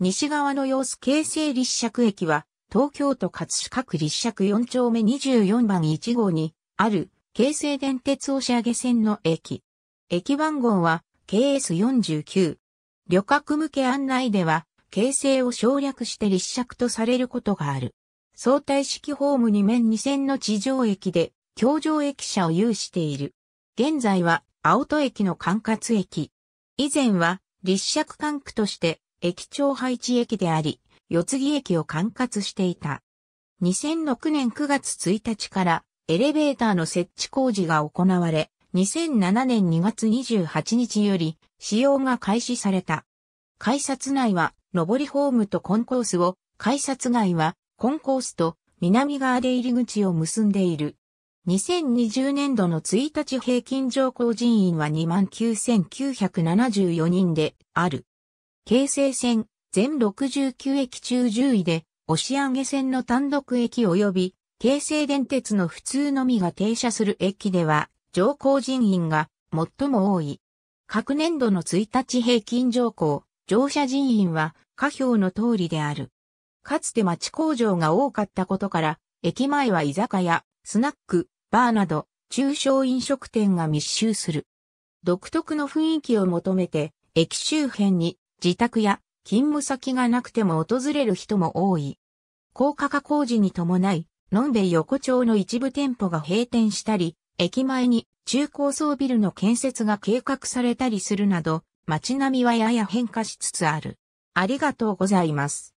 西側の様子京成立石駅は、東京都葛飾区立石4丁目24番1号に、ある、京成電鉄押上線の駅。駅番号は、KS49。旅客向け案内では、京成を省略して立石とされることがある。相対式ホーム2面2線の地上駅で、京上駅舎を有している。現在は、青戸駅の管轄駅。以前は、立石管区として、駅長配置駅であり、四つ木駅を管轄していた。2006年9月1日からエレベーターの設置工事が行われ、2007年2月28日より使用が開始された。改札内は上りホームとコンコースを、改札外はコンコースと南側で入り口を結んでいる。2020年度の1日平均乗降人員は29,974人である。京成線全69駅中10位で、押上線の単独駅及び、京成電鉄の普通のみが停車する駅では、乗降人員が最も多い。各年度の1日平均乗降、乗車人員は、下表の通りである。かつて町工場が多かったことから、駅前は居酒屋、スナック、バーなど、中小飲食店が密集する。独特の雰囲気を求めて、駅周辺に自宅や勤務先がなくても訪れる人も多い。高架化工事に伴い、のんべい横丁の一部店舗が閉店したり、駅前に中高層ビルの建設が計画されたりするなど、街並みはやや変化しつつある。ありがとうございます。